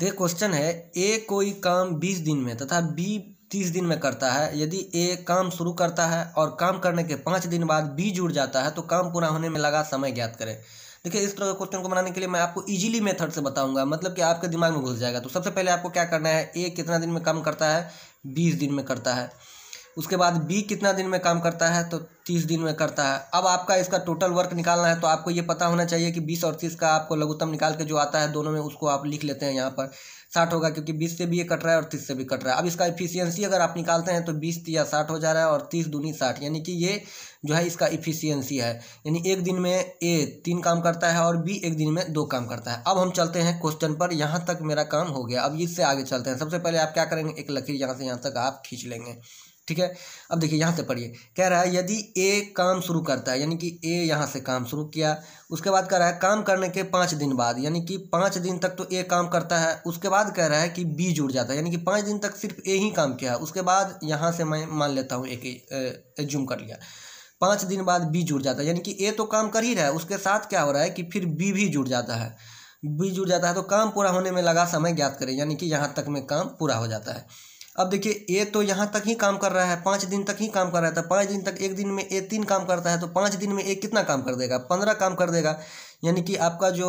देखिए क्वेश्चन है ए कोई काम बीस दिन में तथा बी तीस दिन में करता है यदि ए काम शुरू करता है और काम करने के पाँच दिन बाद बी जुड़ जाता है तो काम पूरा होने में लगा समय ज्ञात करें देखिए इस तरह के क्वेश्चन को बनाने के लिए मैं आपको इजीली मेथड से बताऊंगा मतलब कि आपके दिमाग में घुस जाएगा तो सबसे पहले आपको क्या करना है ए कितना दिन में काम करता है बीस दिन में करता है उसके बाद बी कितना दिन में काम करता है तो तीस दिन में करता है अब आपका इसका टोटल वर्क निकालना है तो आपको ये पता होना चाहिए कि बीस और तीस का आपको लघुत्तम निकाल के जो आता है दोनों में उसको आप लिख लेते हैं यहाँ पर साठ होगा क्योंकि बीस से भी ये कट रहा है और तीस से भी कट रहा है अब इसका इफिशियंसी अगर आप निकालते हैं तो बीस या साठ हो जा रहा है और तीस दूनी साठ यानी कि ये जो है इसका इफिशियंसी है यानी एक दिन में ए तीन काम करता है और बी एक दिन में दो काम करता है अब हम चलते हैं क्वेश्चन पर यहाँ तक मेरा काम हो गया अब इससे आगे चलते हैं सबसे पहले आप क्या करेंगे एक लकीर यहाँ से यहाँ तक आप खींच लेंगे ठीक है अब देखिए यहाँ से पढ़िए कह रहा है यदि ए काम शुरू करता है यानी कि ए यहाँ से काम शुरू किया उसके बाद कह रहा है काम करने के पाँच दिन बाद यानी कि पाँच दिन तक तो ए काम करता है उसके बाद कह रहा है कि बी जुड़ जाता है यानी कि पाँच दिन तक सिर्फ ए ही काम किया उसके बाद यहाँ से मैं मान लेता हूँ एक एज्यूम कर लिया पाँच दिन बाद बी जुड़ जाता है यानी कि ए तो काम कर ही रहा है उसके साथ क्या हो रहा है कि फिर बी भी जुड़ जाता है बी जुड़ जाता है तो काम पूरा होने में लगा समय ज्ञात करें यानी कि यहाँ तक में काम पूरा हो जाता है अब देखिए ए तो यहाँ तक ही काम कर रहा है पाँच दिन तक ही काम कर रहा था तो पाँच दिन तक एक दिन में ए तीन काम करता है तो पाँच दिन में ए कितना काम कर देगा पंद्रह काम कर देगा यानी कि आपका जो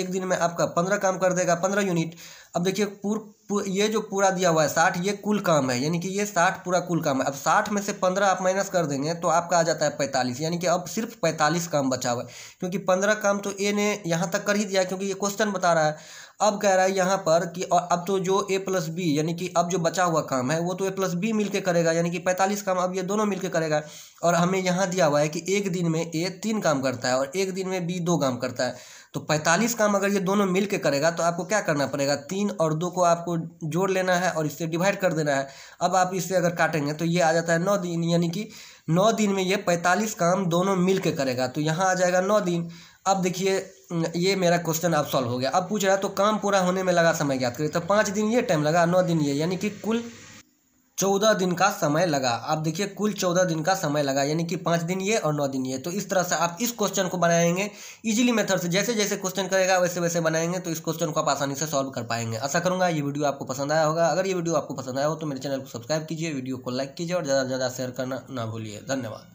एक दिन में आपका पंद्रह काम कर देगा पंद्रह यूनिट अब देखिए पूर, पूर ये जो पूरा दिया हुआ है साठ ये कुल काम है यानी कि ये साठ पूरा कुल काम है अब साठ में से पंद्रह आप माइनस कर देंगे तो आपका आ जाता है पैंतालीस यानी कि अब सिर्फ पैंतालीस काम बचा हुआ है क्योंकि पंद्रह काम तो ए ने यहाँ तक कर ही दिया क्योंकि ये क्वेश्चन बता रहा है अब कह रहा है यहाँ पर कि अब तो जो ए प्लस बी यानी कि अब जो बचा हुआ काम है वो तो ए प्लस बी मिलके करेगा यानी कि पैंतालीस काम अब ये दोनों मिलकर करेगा और हमें यहाँ दिया हुआ है कि एक दिन में ए तीन काम करता है और एक दिन में बी दो काम करता है तो पैंतालीस काम अगर ये दोनों मिल के करेगा तो आपको क्या करना पड़ेगा तीन और दो को आपको जोड़ लेना है और इससे डिवाइड कर देना है अब आप इससे अगर काटेंगे तो ये आ जाता है नौ दिन यानी कि नौ दिन में ये पैंतालीस काम दोनों मिल के करेगा तो यहाँ आ जाएगा नौ दिन अब देखिए ये मेरा क्वेश्चन अब सॉल्व हो गया अब पूछ रहा है तो काम पूरा होने में लगा समय याद करिए तो पाँच दिन ये टाइम लगा नौ दिन ये यानी कि कुल चौदह दिन का समय लगा आप देखिए कुल चौदह दिन का समय लगा यानी कि पाँच दिन ये और नौ दिन ये तो इस तरह से आप इस क्वेश्चन को बनाएंगे इजीली मेथड से जैसे जैसे क्वेश्चन करेगा वैसे वैसे बनाएंगे तो इस क्वेश्चन को आप आसानी से सॉल्व कर पाएंगे आशा करूंगा ये वीडियो आपको पसंद आया होगा अगर ये वीडियो आपको पसंद आया हो तो मेरे चैनल को सब्सक्राइब कीजिए वीडियो को लाइक कीजिए और ज़्यादा से ज़्यादा शेयर करना ना भूलिए धन्यवाद